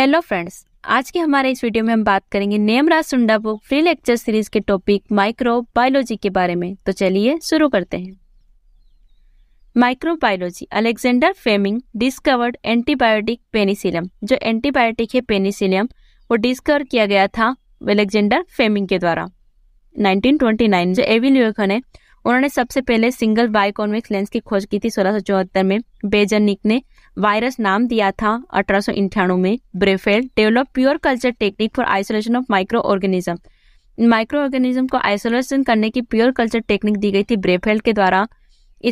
Hello friends आज के हमारे इस वीडियो में हम बात करेंगे Nemraj Sunda book free lecture series के टॉपिक माइक्रो बायोलॉजी के बारे में तो चलिए शुरू करते हैं microbiology Alexander Fleming discovered antibiotic penicillium जो एंटीबायोटिक है पेनिसिलियम वो डिस्कवर किया गया था अलेक्जेंडर फेमिंग के द्वारा 1929 जो एविन ल्यूखन है उन्होंने सबसे पहले सिंगल बाइकॉन्वेक्स लेंस की खोज की थी सोलह में बेजनिक ने वायरस नाम दिया था अठारह में Brefeld develop pure culture technique for isolation of micro organism micro organism को आइसोलेशन करने की प्योर कल्चर टेक्निक दी गई थी ब्रेफेल के द्वारा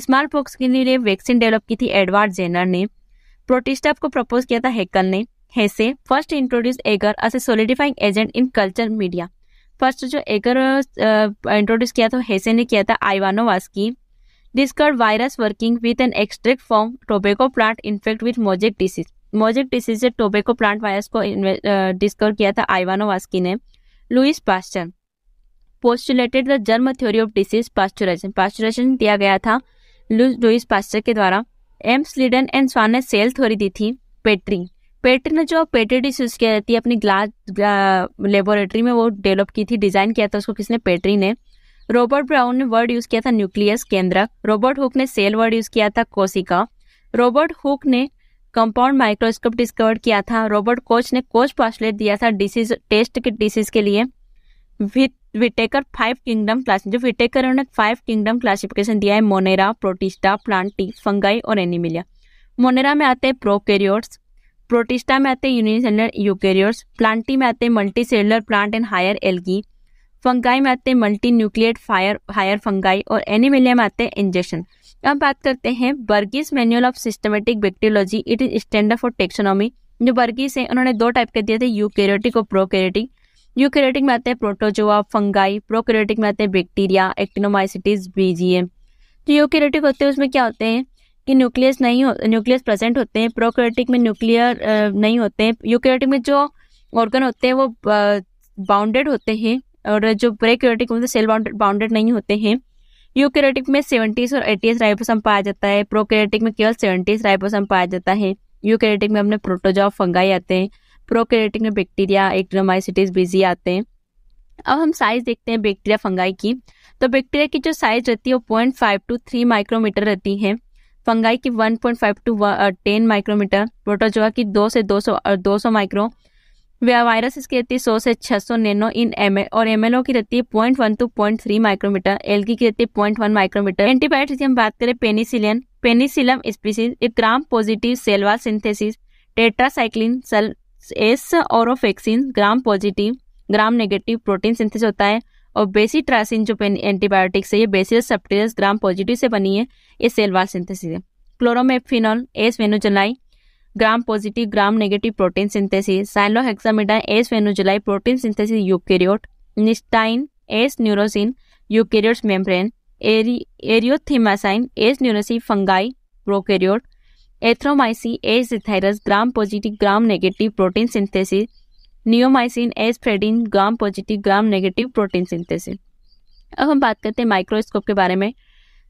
स्मॉल पॉक्स के लिए वैक्सीन डेवलप की थी एडवर्ड जेनर ने प्रोटिस्टाफ को प्रपोज किया था हेकल ने Hesse first introduce agar as a solidifying agent in culture media first जो एगर इंट्रोड्यूस किया था हेसे ने किया था आईवानोवास की This virus virus working with an extract from tobacco plant with with mosaic disease. Mosaic disease से tobacco plant virus को discover किया था आइवानो वास्की ने Louis Pasteur postulated the germ theory of disease pasteurization pasteurization दिया गया था Louis pastor के द्वारा एम स्लीडन एंड स्वान ने सेल थ्योरी दी थी पेट्री पेट्री ने जो पेट्री डिसीज किया जाती है अपनी ग्लास लेबोरेटरी में वो डेवलप की थी डिजाइन किया था उसको किसने पेट्री ने रॉबर्ट ब्राउन ने वर्ड यूज किया था न्यूक्लियस केंद्रक रॉबर्ट हुक ने सेल वर्ड यूज किया था कोशिका रॉबर्ट हुक ने कंपाउंड माइक्रोस्कोप डिस्कवर किया था रॉबर्ट कोच ने कोच पासलेट दिया था डिसीज टेस्ट के डिसीज के लिए विटेकर फाइव किंगडम क्लास जो विटेकर उन्होंने फाइव किंगडम क्लासिफिकेशन दिया है मोनेरा प्रोटिस्टा प्लांटी फंगाई और एनिमिलिया मोनेरा में आते हैं प्रोकैरियोट्स प्रोटिस्टा में आते हैं यूनिसेलर यूकैरियोट्स प्लांटी में आते हैं multi cellular plant and higher algae fungi में आते हैं मल्टी न्यूक्लियट फायर हायर फंगाई और एनिमिलिया में आते हैं इंजेक्शन अब बात करते हैं Bergey's manual of systematic bacteriology it is standard for taxonomy जो बर्गीस है उन्होंने दो टाइप के दिए थे यूकेरियोटिक और प्रोकेरियोटिक यूकेरियोटिक में आते हैं प्रोटोजोआ फंगाई प्रोकेरियोटिक में आते हैं बैक्टीरिया एक्टिनोमाइसिटीज बीजीएम जो यूकेरियोटिक होते हैं उसमें क्या होते हैं कि न्यूक्लियस नहीं हो न्यूक्लियस प्रेजेंट होते हैं प्रोकेरियोटिक में न्यूक्लियर नहीं होते हैं यूकेरियोटिक में जो ऑर्गन होते हैं वो बाउंडेड होते हैं और जो प्रेक्योरेटिक उनसे सेल बाउंडेड नहीं होते हैं यूकेरेटिक में सेवेंटीज और एटीज राइबोसम पाया जाता है प्रोकेरेटिक में केवल सेवेंटीज राइबोसम पाया जाता है यूकेरेटिक में अपने प्रोटोजॉफ फंगाई आते हैं प्रोकेरेटिक में बैक्टीरिया एक्ट्रोमाइसिटीज बिजी आते हैं अब हम साइज देखते हैं बैक्टीरिया फंगाई की तो बैक्टीरिया की जो साइज रहती है वो point five two three micrometre रहती है फंगाई की one point five two ten micrometre protozoa की दो से दो सौ uh, दो सौ माइक्रो वह वायरस इसकी रहती है सौ से छह सौ नैनो इन एम और एम एल ओ की रहती है point one two point three micrometre L की रहती है पॉइंट वन माइक्रोमीटर एंटीबायोटिक हम बात करें पेनिसिलियन पेनिसिलम स्पीसीज एक gram positive cell wall synthesis tetracycline सल एस और gram positive gram negative protein synthesis होता है और बेसी ट्रासिन जो एंटीबायोटिक्स है ये बेसिल सप्टेरस ग्राम पॉजिटिव से बनी है ये सेलवाल सिंथेसिस है chloramphenicol S venezuelae gram positive gram negative protein synthesis cycloheximide S venezuelae protein synthesis eukaryote nystatin S noursei eukaryotes membrane एरियोथीमासाइन S noursei fungi prokaryote erythromycin S erythreus gram positive gram negative protein synthesis neomycin S fradiae gram positive gram negative protein synthesis अब हम बात करते हैं microscope के बारे में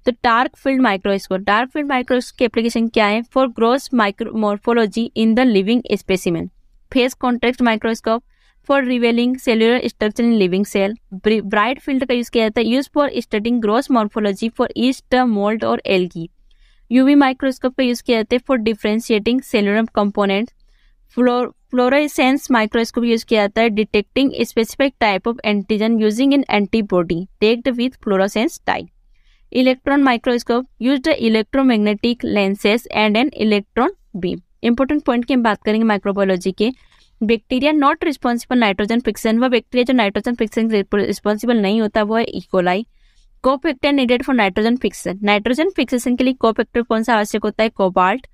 तो dark field microscope dark field microscope की एप्लीकेशन क्या है for gross micromorphology in the living specimen phase contrast microscope for revealing cellular structure in living cell bright field का यूज किया जाता है use for studying gross morphology for yeast mould और algae UV microscope का use किया जाता है for differentiating cellular component fluor microscope use किया जाता है detecting specific type of antigen using in antibody tagged with fluorescence type electron microscope use the electromagnetic lenses and an electron beam important point की हम बात करेंगे microbiology के bacteria not responsible nitrogen fixation वह bacteria जो nitrogen fixation responsible नहीं होता वो है E coli cofactor needed for nitrogen fixation nitrogen fixation के लिए कोफेक्टर कौन सा आवश्यक होता है कोबाल्ट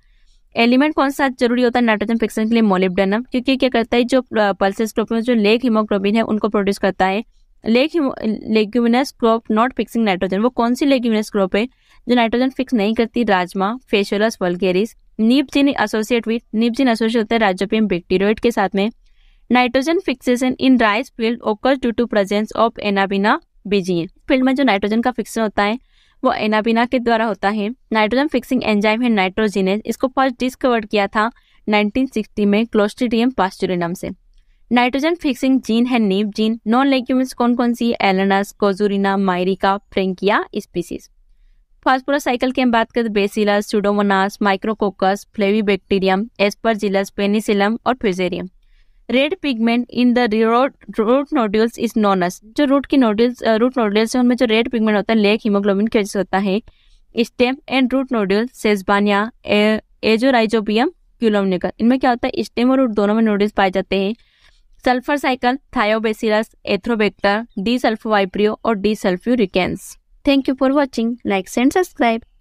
एलिमेंट कौन सा जरूरी होता है नाइट्रोजन फिक्सन के लिए मोलिब्डेनम क्योंकि क्या करता है जो पल्सेस टोप में जो लेक हीमोग्लोबिन है उनको प्रोड्यूस करता है leguminous crop not fixing nitrogen वो कौन सी लेग्यूमिनस क्रॉप है जो नाइट्रोजन फिक्स नहीं करती राजमा फेशोलस वलगेरिस निपजिन एसोसिएट विथ निपजिन एसोसिएट होता है राइजोपियम बैक्टीरियोइड के साथ में nitrogen fixation in rice field occurs due to presence of Anabaena BG field में जो नाइट्रोजन का फिक्सन होता है वो एनाबिना के द्वारा होता है नाइट्रोजन फिक्सिंग एंजाइम है नाइट्रोजिनेज इसको फर्स्ट डिस्कवर किया था 1960 में क्लोस्ट्रीडियम पास्टुरिनम से नाइट्रोजन फिक्सिंग जीन है नेप जीन नॉन लेक्यूमिन्स कौन कौन सी Alnus Casuarina Myrica Frankia species phosphorus cycle की हम बात करें तो Bacillus Pseudomonas Micrococcus Flavobacterium Aspergillus Penicillium और Fusarium red pigment in the root root nodules is known as जो रूट की नोड्यूल्स रूट नोड्यूल्स है उनमें जो रेड पिगमेंट होता है लेक हीमोग्लोबिन की वजह से होता है stem and root nodule Sesbania Azorhizobium क्यूलोमिकल इनमें क्या होता है स्टेम और रूट दोनों में नोड्यूल्स पाए जाते हैं sulphur cycle Thiobacillus Arthrobacter Desulfovibrio और desulfuricans thank you for watching likes and subscribe